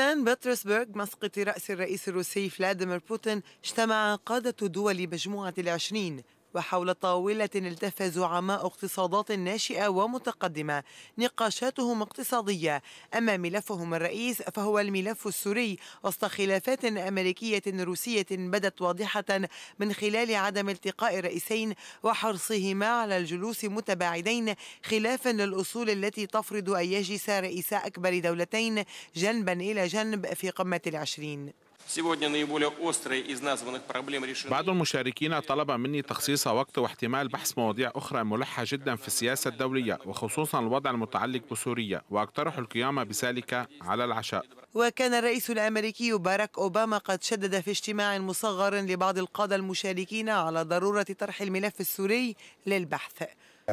سان بطرسبرغ مسقط رأس الرئيس الروسي فلاديمير بوتين اجتمع قادة دول مجموعة العشرين وحول طاولة التف زعماء اقتصادات ناشئة ومتقدمة نقاشاتهم اقتصادية أما ملفهم الرئيس فهو الملف السوري وسط خلافات أمريكية روسية بدت واضحة من خلال عدم التقاء الرئيسين وحرصهما على الجلوس متباعدين خلافا للأصول التي تفرض أن يجلس رئيس أكبر دولتين جنبا إلى جنب في قمة العشرين بعض المشاركين طلب مني تخصيص وقت واحتمال بحث مواضيع أخرى ملحة جدا في السياسة الدولية وخصوصا الوضع المتعلق بسوريا وأقترح القيام بذلك على العشاء وكان الرئيس الأمريكي باراك أوباما قد شدد في اجتماع مصغر لبعض القادة المشاركين على ضرورة طرح الملف السوري للبحث Uh,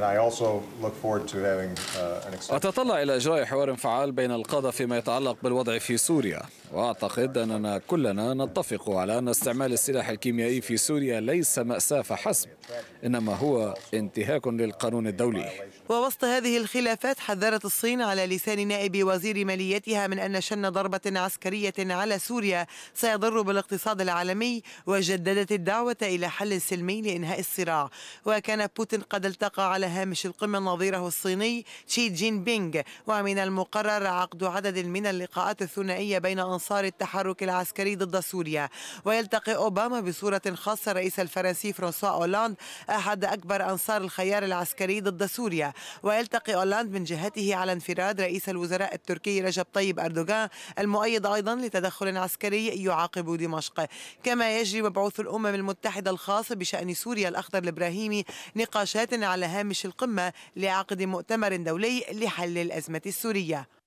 أتطلع إلى إجراء حوار فعال بين القادة فيما يتعلق بالوضع في سوريا وأعتقد أننا كلنا نتفق على أن استعمال السلاح الكيميائي في سوريا ليس مأساة فحسب إنما هو انتهاك للقانون الدولي ووسط هذه الخلافات حذرت الصين على لسان نائب وزير ماليتها من أن شن ضربة عسكرية على سوريا سيضر بالاقتصاد العالمي وجددت الدعوة إلى حل سلمي لإنهاء الصراع وكان بوتين قد التقى على على هامش القمة نظيره الصيني شي جين بينغ ومن المقرر عقد عدد من اللقاءات الثنائية بين أنصار التحرك العسكري ضد سوريا ويلتقي أوباما بصورة خاصة الرئيس الفرنسي فرانسوا أولاند أحد أكبر أنصار الخيار العسكري ضد سوريا ويلتقي أولاند من جهته على انفراد رئيس الوزراء التركي رجب طيب أردوغان المؤيد أيضا لتدخل عسكري يعاقب دمشق كما يجري مبعوث الأمم المتحدة الخاص بشأن سوريا الأخضر الإبراهيمي نقاشات على هامش هامش القمة لعقد مؤتمر دولي لحل الأزمة السورية